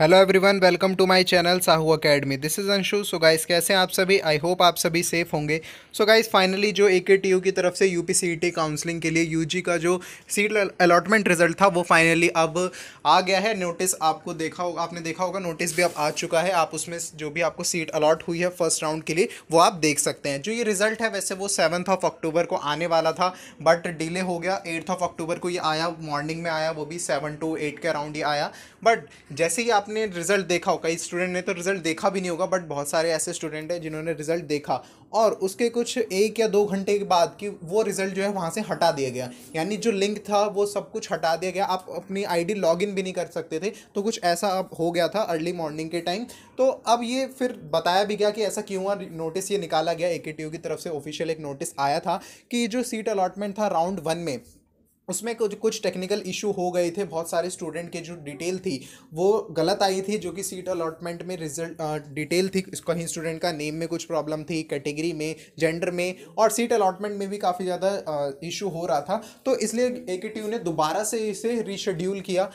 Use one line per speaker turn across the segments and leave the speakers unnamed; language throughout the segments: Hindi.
hello everyone welcome to my channel Sahu academy this is Anshu so guys कैसे हैं आप सभी आई होप आप सभी सेफ होंगे सो गाइस फाइनली जो ए के टी यू की तरफ से U P C T counselling के लिए यूजी का जो सीट अलॉटमेंट रिजल्ट था वो फाइनली अब आ गया है नोटिस आपको देखा होगा आपने देखा होगा नोटिस भी अब आ चुका है आप उसमें जो भी आपको सीट अलॉट हुई है फर्स्ट राउंड के लिए वो आप देख सकते हैं जो ये रिजल्ट है वैसे वो सेवन्थ ऑफ अक्टूबर को आने वाला था बट डिले हो गया एट्थ ऑफ अक्टूबर को ये आया मॉर्निंग में आया वो भी सेवन टू एट के अराउंड ही आया बट जैसे ही आप आपने रिजल्ट देखा हो कई स्टूडेंट ने तो रिजल्ट देखा भी नहीं होगा बट बहुत सारे ऐसे स्टूडेंट हैं जिन्होंने रिजल्ट देखा और उसके कुछ एक या दो घंटे के बाद कि वो रिजल्ट जो है वहाँ से हटा दिया गया यानी जो लिंक था वो सब कुछ हटा दिया गया आप अपनी आईडी लॉगिन भी नहीं कर सकते थे तो कुछ ऐसा अब हो गया था अर्ली मॉर्निंग के टाइम तो अब ये फिर बताया भी गया कि ऐसा क्यों हुआ नोटिस ये निकाला गया ए की तरफ से ऑफिशियल एक नोटिस आया था कि जो सीट अलॉटमेंट था राउंड वन में उसमें कुछ कुछ टेक्निकल इशू हो गए थे बहुत सारे स्टूडेंट के जो डिटेल थी वो गलत आई थी जो कि सीट अलॉटमेंट में रिजल्ट डिटेल थी कहीं स्टूडेंट का नेम में कुछ प्रॉब्लम थी कैटेगरी में जेंडर में और सीट अलॉटमेंट में भी काफ़ी ज़्यादा इशू हो रहा था तो इसलिए ए ने दोबारा से इसे रिशेड्यूल किया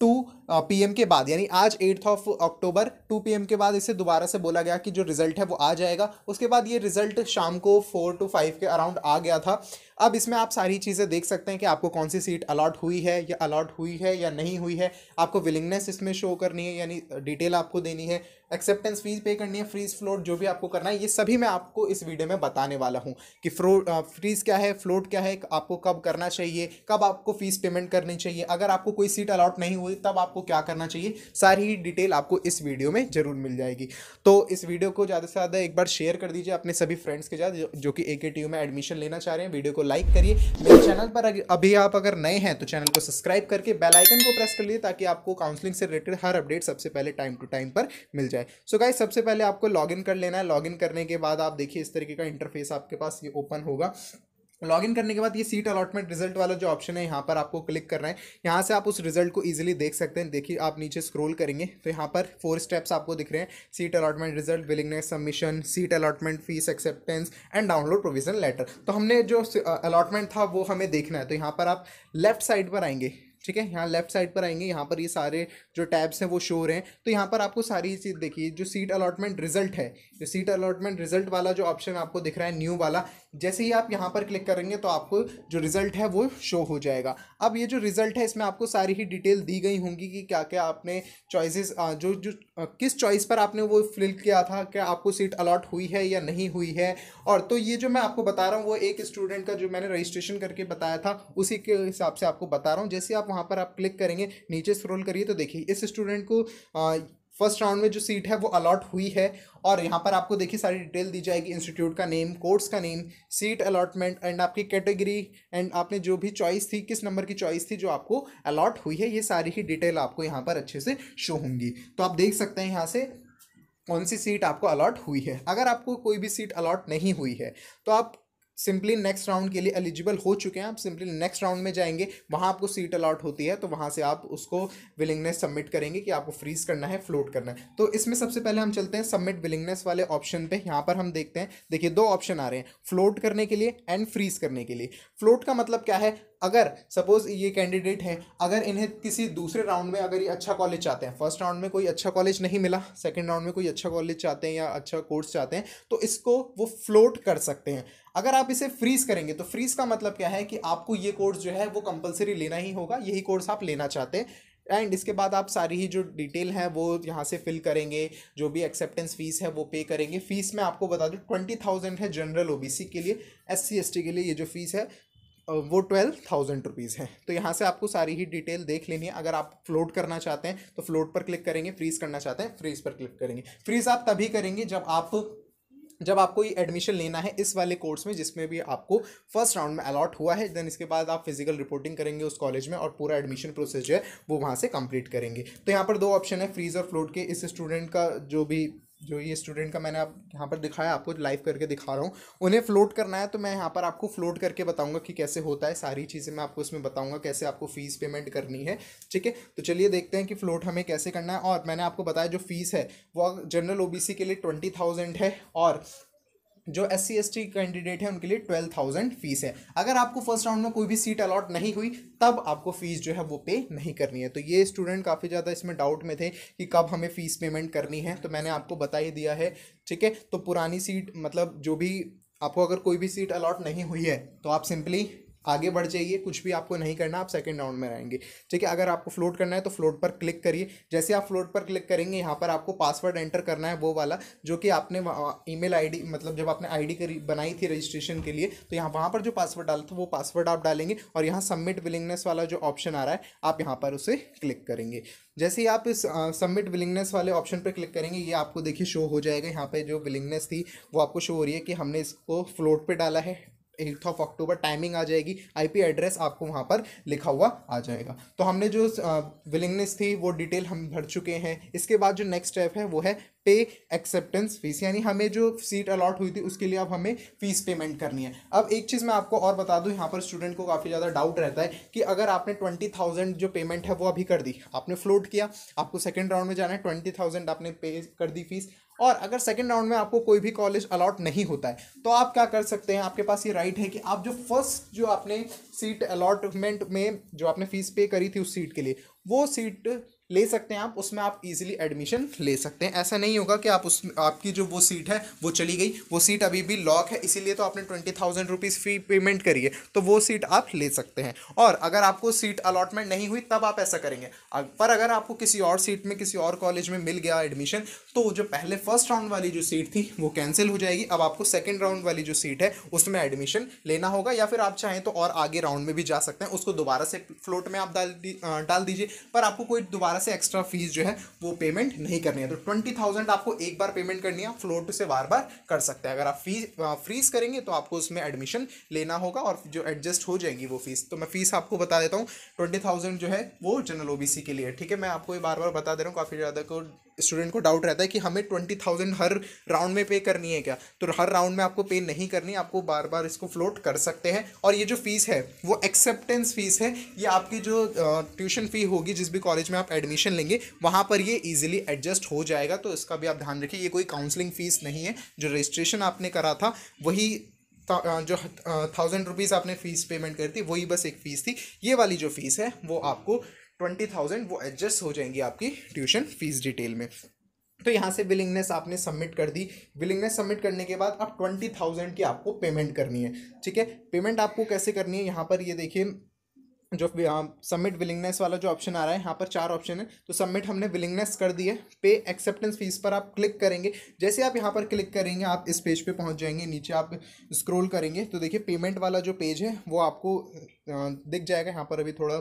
टू पीएम के बाद यानी आज eighth of October two PM के बाद इसे दोबारा से बोला गया कि जो रिजल्ट है वो आ जाएगा उसके बाद ये रिजल्ट शाम को फोर टू फाइव के अराउंड आ गया था अब इसमें आप सारी चीज़ें देख सकते हैं कि आपको कौन सी सीट अलॉट हुई है या अलॉट हुई है या नहीं हुई है आपको विलिंगनेस इसमें शो करनी है यानी डिटेल आपको देनी है एक्सेप्टेंस फीस पे करनी है फ्रीज फ्लोट जो भी आपको करना है ये सभी मैं आपको इस वीडियो में बताने वाला हूँ कि फ्रो फ्रीज क्या है फ्लोट क्या है आपको कब करना चाहिए कब आपको फ़ीस पेमेंट करनी चाहिए अगर आपको कोई सीट अलॉट नहीं हुई तब आप आपको क्या करना चाहिए सारी डिटेल आपको इस वीडियो में ज़रूर मिल जाएगी तो इस वीडियो को ज़्यादा से ज़्यादा एक बार शेयर कर दीजिए अपने सभी फ्रेंड्स के साथ जो कि ए के में एडमिशन लेना चाह रहे हैं वीडियो को लाइक करिए मेरे चैनल पर अभी आप अगर नए हैं तो चैनल को सब्सक्राइब करके बेलाइकन को प्रेस कर लिए ताकि आपको काउंसलिंग से रिलेटेड हर अपडेट सबसे पहले टाइम टू टाइम पर मिल जाए सो गाइज सबसे पहले आपको लॉगिन कर लेना है लॉगिन करने के बाद आप देखिए इस तरीके का इंटरफेस आपके पास ये ओपन होगा लॉग इन करने के बाद ये सीट अलॉटमेंट रिजल्ट वाला जो ऑप्शन है यहाँ पर आपको क्लिक करना है यहाँ से आप उस रिजल्ट को इजीली देख सकते हैं देखिए आप नीचे स्क्रॉल करेंगे तो यहाँ पर फोर स्टेप्स आपको दिख रहे हैं seat allotment result willingness submission seat allotment fees acceptance and download provision letter तो हमने जो अलॉटमेंट uh, था वो हमें देखना है तो यहाँ पर आप लेफ्ट साइड पर आएंगे ठीक है यहाँ लेफ्ट साइड पर आएंगे यहाँ पर ये सारे जो टैब्स हैं वो शो हो रहे हैं तो यहाँ पर आपको सारी चीज़ देखिए जो सीट अलॉटमेंट रिजल्ट है जो सीट अलॉटमेंट रिजल्ट वाला जो ऑप्शन आपको दिख रहा है न्यू वाला जैसे ही आप यहाँ पर क्लिक करेंगे तो आपको जो रिजल्ट है वो शो हो जाएगा अब ये जो रिज़ल्ट है इसमें आपको सारी ही डिटेल दी गई होंगी कि क्या क्या आपने चॉइसेस जो जो किस चॉइस पर आपने वो फिल किया था क्या आपको सीट अलॉट हुई है या नहीं हुई है और तो ये जो मैं आपको बता रहा हूँ वो एक स्टूडेंट का जो मैंने रजिस्ट्रेशन करके बताया था उसी के हिसाब से आपको बता रहा हूँ जैसे आप वहाँ पर आप क्लिक करेंगे नीचे स्क्रोल करिए तो देखिए इस स्टूडेंट को फर्स्ट राउंड में जो सीट है वो अलॉट हुई है और यहाँ पर आपको देखिए सारी डिटेल दी जाएगी इंस्टीट्यूट का नेम कोर्स का नेम सीट अलॉटमेंट एंड आपकी कैटेगरी एंड आपने जो भी चॉइस थी किस नंबर की चॉइस थी जो आपको अलॉट हुई है ये सारी ही डिटेल आपको यहाँ पर अच्छे से शो होंगी तो आप देख सकते हैं यहाँ से कौन सी सीट आपको अलॉट हुई है अगर आपको कोई भी सीट अलॉट नहीं हुई है तो आप सिंपली नेक्स्ट राउंड के लिए एलिजिबल हो चुके हैं आप सिंपली नेक्स्ट राउंड में जाएंगे वहाँ आपको सीट अलॉट होती है तो वहाँ से आप उसको विलिंगनेस सबमिट करेंगे कि आपको फ्रीज करना है फ्लोट करना है तो इसमें सबसे पहले हम चलते हैं सबमिट विलिंगनेस वाले ऑप्शन पर यहाँ पर हम देखते हैं देखिए दो ऑप्शन आ रहे हैं फ्लोट करने के लिए एंड फ्रीज करने के लिए फ्लोट का मतलब क्या है अगर सपोज़ ये कैंडिडेट हैं अगर इन्हें किसी दूसरे राउंड में अगर ये अच्छा कॉलेज चाहते हैं फर्स्ट राउंड में कोई अच्छा कॉलेज नहीं मिला सेकेंड राउंड में कोई अच्छा कॉलेज चाहते हैं या अच्छा कोर्स चाहते हैं तो इसको वो फ्लोट कर सकते हैं अगर आप इसे फ्रीज करेंगे तो फ्रीज का मतलब क्या है कि आपको ये कोर्स जो है वो कंपलसरी लेना ही होगा यही कोर्स आप लेना चाहते हैं एंड इसके बाद आप सारी ही जो डिटेल है वो यहाँ से फिल करेंगे जो भी एक्सेप्टेंस फीस है वो पे करेंगे फीस मैं आपको बता दूँ ट्वेंटी थाउजेंड है जनरल ओबीसी के लिए एस सी के लिए ये जो फीस है वो ट्वेल्व थाउजेंड रुपीज़ है तो यहाँ से आपको सारी ही डिटेल देख लेनी है अगर आप फ्लोट करना चाहते हैं तो फ्लोट पर क्लिक करेंगे फ्रीज करना चाहते हैं फ्रीज पर क्लिक करेंगे फ्रीज आप तभी करेंगे जब आप जब आपको ये एडमिशन लेना है इस वाले कोर्स में जिसमें भी आपको फर्स्ट राउंड में अलॉट हुआ है देन इसके बाद आप फिजिकल रिपोर्टिंग करेंगे उस कॉलेज में और पूरा एडमिशन प्रोसेस जो है वो वहाँ से कंप्लीट करेंगे तो यहाँ पर दो ऑप्शन है फ्रीज और फ्लोट के इस स्टूडेंट का जो भी जो ये स्टूडेंट का मैंने आप यहाँ पर दिखाया आपको लाइव करके दिखा रहा हूँ उन्हें फ्लोट करना है तो मैं यहाँ पर आपको फ्लोट करके बताऊँगा कि कैसे होता है सारी चीज़ें मैं आपको उसमें बताऊँगा कैसे आपको फ़ीस पेमेंट करनी है ठीक है तो चलिए देखते हैं कि फ्लोट हमें कैसे करना है और मैंने आपको बताया जो फ़ीस है वो जनरल ओ के लिए ट्वेंटी है और जो S C S T candidate है उनके लिए ट्वेल्व थाउजेंड फीस है अगर आपको फर्स्ट राउंड में कोई भी सीट अलॉट नहीं हुई तब आपको फीस जो है वो पे नहीं करनी है तो ये स्टूडेंट काफ़ी ज़्यादा इसमें डाउट में थे कि कब हमें फ़ीस पेमेंट करनी है तो मैंने आपको बता ही दिया है ठीक है तो पुरानी सीट मतलब जो भी आपको अगर कोई भी सीट अलॉट नहीं हुई है तो आप सिंपली आगे बढ़ जाइए कुछ भी आपको नहीं करना आप सेकेंड राउंड में रहेंगे ठीक है अगर आपको फ्लोट करना है तो फ्लोट पर क्लिक करिए जैसे आप फ्लोट पर क्लिक करेंगे यहाँ पर आपको पासवर्ड एंटर करना है वो वाला जो कि आपने ईमेल आईडी मतलब जब आपने आईडी करी बनाई थी रजिस्ट्रेशन के लिए तो यहाँ वहाँ पर जो पासवर्ड डाला था वो पासवर्ड आप डालेंगे और यहाँ सबमिट विलिंगनेस वाला जो ऑप्शन आ रहा है आप यहाँ पर उसे क्लिक करेंगे जैसे ही आप इस सबमिट विलिंगनेस वाले ऑप्शन पर क्लिक करेंगे ये आपको देखिए शो हो जाएगा यहाँ पे जो विलिंगनेस थी वो आपको शो हो रही है कि हमने इसको फ्लोट पे डाला है एट ऑफ अक्टूबर टाइमिंग आ जाएगी आईपी एड्रेस आपको वहाँ पर लिखा हुआ आ जाएगा तो हमने जो विलिंगनेस थी वो डिटेल हम भर चुके हैं इसके बाद जो नेक्स्ट स्टेप है वो है पे एक्सेप्टेंस फीस यानी हमें जो सीट अलॉट हुई थी उसके लिए अब हमें फीस पेमेंट करनी है अब एक चीज़ मैं आपको और बता दूँ यहाँ पर स्टूडेंट को काफ़ी ज़्यादा डाउट रहता है कि अगर आपने ट्वेंटी थाउजेंड जो पेमेंट है वो अभी कर दी आपने फ्लोट किया आपको सेकेंड राउंड में जाना है ट्वेंटी थाउजेंड आपने पे कर दी फीस और अगर सेकेंड राउंड में आपको कोई भी कॉलेज अलॉट नहीं होता है तो आप क्या कर सकते हैं आपके पास ये राइट है कि आप जो फर्स्ट जो आपने सीट अलॉटमेंट में जो आपने फ़ीस पे करी थी उस सीट के लिए वो सीट ले सकते हैं आप उसमें आप इजीली एडमिशन ले सकते हैं ऐसा नहीं होगा कि आप उस आपकी जो वो सीट है वो चली गई वो सीट अभी भी लॉक है इसीलिए तो आपने twenty thousand rupees fee payment करी है तो वो सीट आप ले सकते हैं और अगर आपको सीट अलॉटमेंट नहीं हुई तब आप ऐसा करेंगे पर अगर आपको किसी और सीट में किसी और कॉलेज में मिल गया एडमिशन तो जो पहले फर्स्ट राउंड वाली जो सीट थी वो कैंसिल हो जाएगी अब आपको सेकेंड राउंड वाली जो सीट है उसमें एडमिशन लेना होगा या फिर आप चाहें तो और आगे राउंड में भी जा सकते हैं उसको दोबारा से फ्लोट में आप डाल डाल दीजिए पर आपको कोई दोबारा से एक्स्ट्रा फीस जो है वो पेमेंट नहीं करनी है तो ट्वेंटी थाउजेंड आपको एक बार पेमेंट करनी है फ्लोर टू से बार बार कर सकते हैं अगर आप फीस फ्रीज करेंगे तो आपको उसमें एडमिशन लेना होगा और जो एडजस्ट हो जाएगी वो फीस तो मैं फीस आपको बता देता हूँ ट्वेंटी थाउजेंड जो है वो जनरल ओ के लिए ठीक है मैं आपको ये बार बार बता दे रहा हूँ काफ़ी ज़्यादा को स्टूडेंट को डाउट रहता है कि हमें ट्वेंटी थाउजेंड हर राउंड में पे करनी है क्या तो हर राउंड में आपको पे नहीं करनी आपको बार बार इसको फ्लोट कर सकते हैं और ये जो फीस है वो एक्सेप्टेंस फीस है ये आपकी जो ट्यूशन फ़ी होगी जिस भी कॉलेज में आप एडमिशन एडमिशन लेंगे वहाँ पर ये ईजिली एडजस्ट हो जाएगा तो इसका भी आप ध्यान रखिए ये कोई काउंसलिंग फ़ीस नहीं है जो रजिस्ट्रेशन आपने करा था वही जो थाउजेंड रुपीज़ आपने फ़ीस पेमेंट करी थी वही बस एक फ़ीस थी ये वाली जो फ़ीस है वो आपको ट्वेंटी थाउजेंड वो एडजस्ट हो जाएंगी आपकी ट्यूशन फ़ीस डिटेल में तो यहाँ से विलिंगनेस आपने सबमिट कर दी विलिंगनेस सबमिट करने के बाद अब ट्वेंटी थाउजेंड की आपको पेमेंट करनी है ठीक है पेमेंट आपको कैसे करनी है यहाँ पर ये देखिए जो सबमिट हाँ, विलिंगनेस वाला जो ऑप्शन आ रहा है यहाँ पर चार ऑप्शन है तो सबमिट हमने विलिंगनेस कर दी है पे एक्सेप्टेंस फीस पर आप क्लिक करेंगे जैसे आप यहाँ पर क्लिक करेंगे आप इस पेज पे पहुँच जाएंगे नीचे आप स्क्रॉल करेंगे तो देखिए पेमेंट वाला जो पेज है वो आपको दिख जाएगा यहाँ पर अभी थोड़ा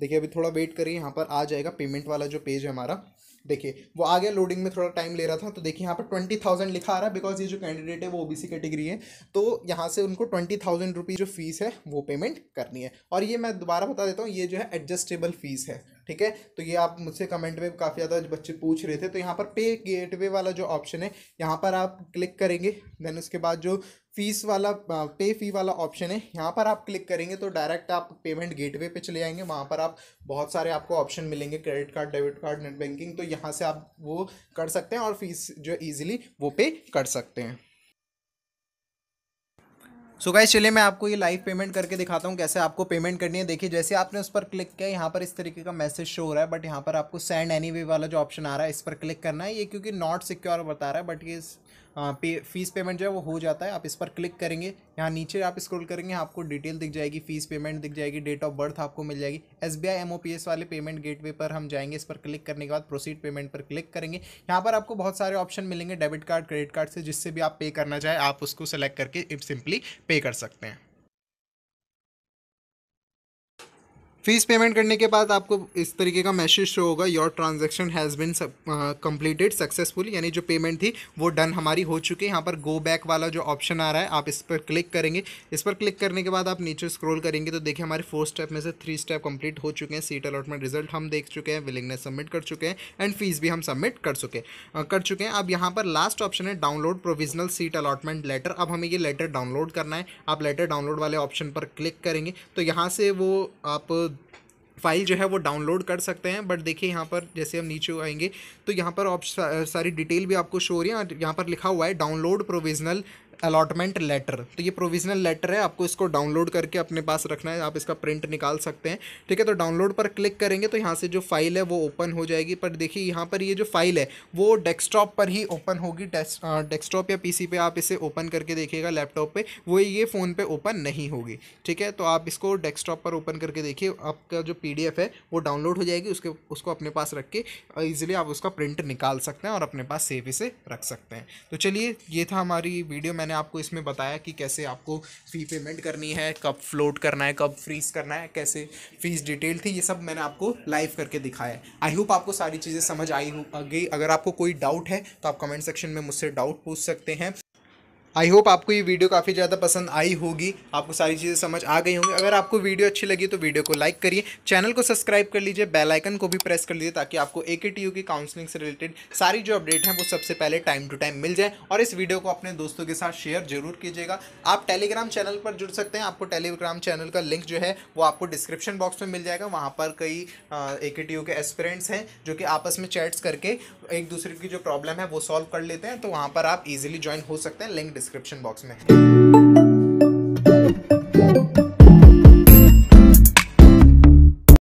देखिए अभी थोड़ा वेट करिए यहाँ पर आ जाएगा पेमेंट वाला जो पेज है हमारा देखिए वो आगे लोडिंग में थोड़ा टाइम ले रहा था तो देखिए यहाँ पर ट्वेंटी थाउजेंड लिखा आ रहा है बिकॉज ये जो कैंडिडेट है वो ओबीसी कैटेगरी है तो यहाँ से उनको ट्वेंटी थाउजेंड रुपीज़ जो फीस है वो पेमेंट करनी है और ये मैं दोबारा बता देता हूँ ये जो है एडजस्टेबल फीस है ठीक है तो ये आप मुझसे कमेंट में काफ़ी ज़्यादा बच्चे पूछ रहे थे तो यहाँ पर पे गेटवे वाला जो ऑप्शन है यहाँ पर आप क्लिक करेंगे देन उसके बाद जो फीस वाला पे फी वाला ऑप्शन है यहाँ पर आप क्लिक करेंगे तो डायरेक्ट आप पेमेंट गेटवे पे चले जाएंगे वहाँ पर आप बहुत सारे आपको ऑप्शन मिलेंगे credit card debit card net banking तो यहाँ से आप वो कर सकते हैं और फीस जो ईजिली वो पे कर सकते हैं सो गाइस चलिए मैं आपको ये लाइव पेमेंट करके दिखाता हूँ कैसे आपको पेमेंट करनी है देखिए जैसे आपने उस पर क्लिक किया यहाँ पर इस तरीके का मैसेज शो हो रहा है बट यहाँ पर आपको सेंड एनी वे वाला जो ऑप्शन आ रहा है इस पर क्लिक करना है ये क्योंकि नॉट सिक्योर बता रहा है बट ये हाँ, पे फीस पेमेंट जो है वो हो जाता है आप इस पर क्लिक करेंगे यहाँ नीचे आप स्क्रॉल करेंगे आपको डिटेल दिख जाएगी फीस पेमेंट दिख जाएगी डेट ऑफ बर्थ आपको मिल जाएगी एस बी वाले पेमेंट गेटवे पर हम जाएंगे इस पर क्लिक करने के बाद प्रोसीड पेमेंट पर क्लिक करेंगे यहाँ पर आपको बहुत सारे ऑप्शन मिलेंगे डेबिट कार्ड क्रेडिट कार्ड से जिससे भी आप पे करना चाहें आप उसको सेलेक्ट करके सिंपली पे कर सकते हैं फीस पेमेंट करने के बाद आपको इस तरीके का मैसेज शो होगा your transaction has been completed successful यानी जो पेमेंट थी वो डन हमारी हो चुकी है यहाँ पर गो बैक वाला जो ऑप्शन आ रहा है आप इस पर क्लिक करेंगे इस पर क्लिक करने के बाद आप नीचे स्क्रॉल करेंगे तो देखिए हमारे फोर स्टेप में से थ्री स्टेप कंप्लीट हो चुके हैं सीट अलॉटमेंट रिजल्ट हम देख चुके हैं विलिंगनेस सबमिट कर चुके हैं एंड फीस भी हम सबमिट कर चुके uh, कर चुके हैं अब यहाँ पर लास्ट ऑप्शन है download provisional seat allotment letter अब हमें ये लेटर डाउनलोड करना है आप लेटर डाउनलोड वाले ऑप्शन पर क्लिक करेंगे तो यहाँ से वो आप फाइल जो है वो डाउनलोड कर सकते हैं बट देखिए यहाँ पर जैसे हम नीचे आएंगे तो यहाँ पर आप सारी डिटेल भी आपको शो हो रही है यहाँ पर लिखा हुआ है डाउनलोड प्रोविजनल अलॉटमेंट लेटर तो ये प्रोविजनल लेटर है आपको इसको डाउनलोड करके अपने पास रखना है आप इसका प्रिंट निकाल सकते हैं ठीक है तो डाउनलोड पर क्लिक करेंगे तो यहाँ से जो फाइल है वो ओपन हो जाएगी पर देखिए यहाँ पर ये जो फाइल है वो डेस्कटॉप पर ही ओपन होगी डेस्कटॉप या पीसी पे आप इसे ओपन करके देखिएगा लैपटॉप पे वो ये फ़ोन पे ओपन नहीं होगी ठीक है तो आप इसको डेस्कटॉप पर ओपन करके देखिए आपका जो पी है वो डाउनलोड हो जाएगी उसके उसको अपने पास रख के ईजिली आप उसका प्रिंट निकाल सकते हैं और अपने पास सेव इसे रख सकते हैं तो चलिए ये था हमारी वीडियो मैंने मैंने आपको इसमें बताया कि कैसे आपको फ़ी पेमेंट करनी है कब फ्लोट करना है कब फ्रीज करना है कैसे फ़ीस डिटेल थी ये सब मैंने आपको लाइव करके दिखाया है आई होप आपको सारी चीज़ें समझ आई गई अगर आपको कोई डाउट है तो आप कमेंट सेक्शन में मुझसे डाउट पूछ सकते हैं आई होप आपको ये वीडियो काफ़ी ज़्यादा पसंद आई होगी आपको सारी चीज़ें समझ आ गई होंगी अगर आपको वीडियो अच्छी लगी तो वीडियो को लाइक करिए चैनल को सब्सक्राइब कर लीजिए बेल आइकन को भी प्रेस कर लीजिए ताकि आपको ए के की काउंसलिंग से रिलेटेड सारी जो अपडेट हैं वो सबसे पहले टाइम टू टाइम मिल जाए और इस वीडियो को अपने दोस्तों के साथ शेयर जरूर कीजिएगा आप टेलीग्राम चैनल पर जुड़ सकते हैं आपको टेलीग्राम चैनल का लिंक जो है वो आपको डिस्क्रिप्शन बॉक्स में मिल जाएगा वहाँ पर कई ए के एस्पिरेंट्स हैं जो कि आपस में चैट्स करके एक दूसरे की जो प्रॉब्लम है वो सॉल्व कर लेते हैं तो वहाँ पर आप ईजिली ज्वाइन हो सकते हैं लिंक डिस्क्रिप्शन बॉक्स में है